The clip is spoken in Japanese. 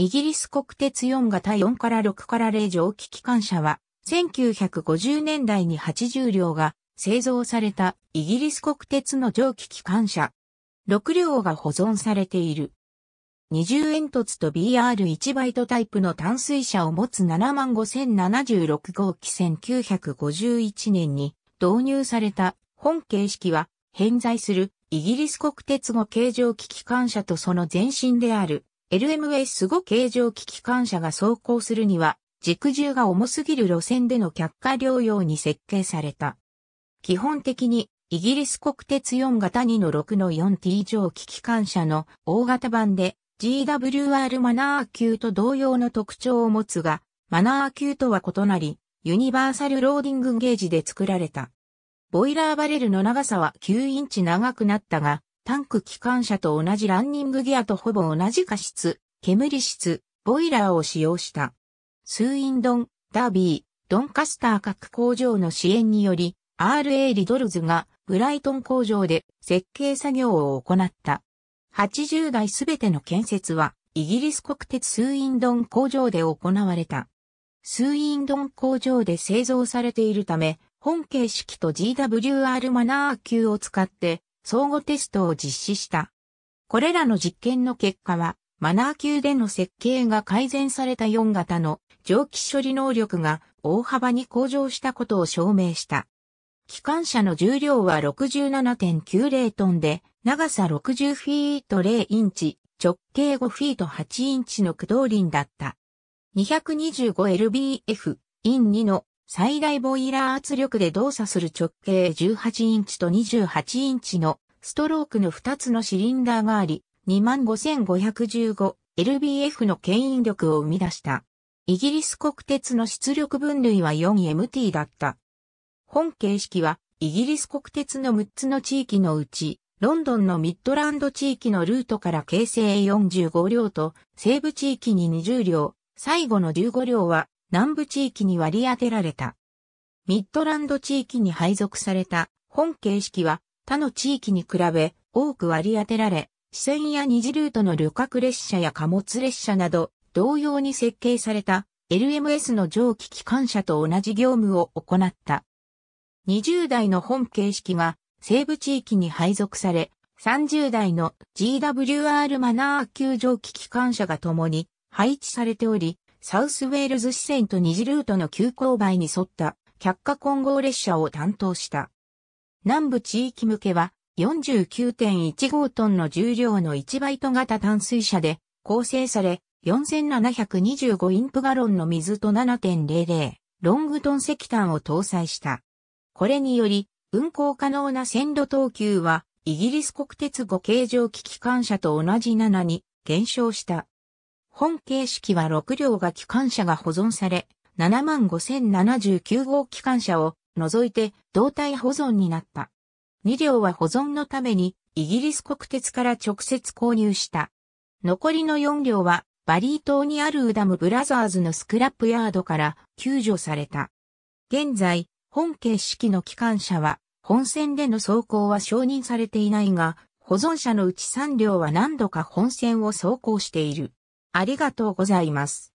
イギリス国鉄4型4から6から0蒸気機関車は、1950年代に80両が製造されたイギリス国鉄の蒸気機関車。6両が保存されている。20煙突と BR1 バイトタイプの淡水車を持つ75076号機1951年に導入された本形式は偏在するイギリス国鉄後形状機機関車とその前身である LMS5 形状機機関車が走行するには、軸重が重すぎる路線での却下療養に設計された。基本的に、イギリス国鉄4型2の6の 4T 蒸機機関車の大型版で GWR マナー級と同様の特徴を持つが、マナー級とは異なり、ユニバーサルローディングゲージで作られた。ボイラーバレルの長さは9インチ長くなったが、タンク機関車と同じランニングギアとほぼ同じ加湿、煙室、ボイラーを使用した。スーインドン、ダービー、ドンカスター各工場の支援により、RA リドルズがブライトン工場で設計作業を行った。80台すべての建設はイギリス国鉄スーインドン工場で行われた。スーインドン工場で製造されているため、本形式と GWR マナー級を使って相互テストを実施した。これらの実験の結果は、マナー級での設計が改善された4型の蒸気処理能力が大幅に向上したことを証明した。機関車の重量は67.90トンで、長さ60フィート0インチ、直径5フィート8インチの駆動輪だった。225LBF、イン2の最大ボイラー圧力で動作する直径18インチと28インチのストロークの2つのシリンダーがあり、25,515LBF の牽引力を生み出した。イギリス国鉄の出力分類は 4MT だった。本形式はイギリス国鉄の6つの地域のうち、ロンドンのミッドランド地域のルートから形成45両と西部地域に20両、最後の15両は南部地域に割り当てられた。ミッドランド地域に配属された本形式は他の地域に比べ多く割り当てられ、支線や二次ルートの旅客列車や貨物列車など同様に設計された LMS の蒸気機関車と同じ業務を行った。20代の本形式が西部地域に配属され、30代の GWR マナー級蒸気機関車が共に配置されており、サウスウェールズ支線と二次ルートの急勾配に沿った百貨混合列車を担当した。南部地域向けは49.15トンの重量の1バイト型淡水車で構成され、4725インプガロンの水と7.00ロングトン石炭を搭載した。これにより、運行可能な線路等級は、イギリス国鉄5形状機関車と同じ7に減少した。本形式は6両が機関車が保存され、75079号機関車を除いて胴体保存になった。2両は保存のためにイギリス国鉄から直接購入した。残りの4両はバリー島にあるウダムブラザーズのスクラップヤードから救助された。現在、本形式の機関車は本線での走行は承認されていないが、保存車のうち3両は何度か本線を走行している。ありがとうございます。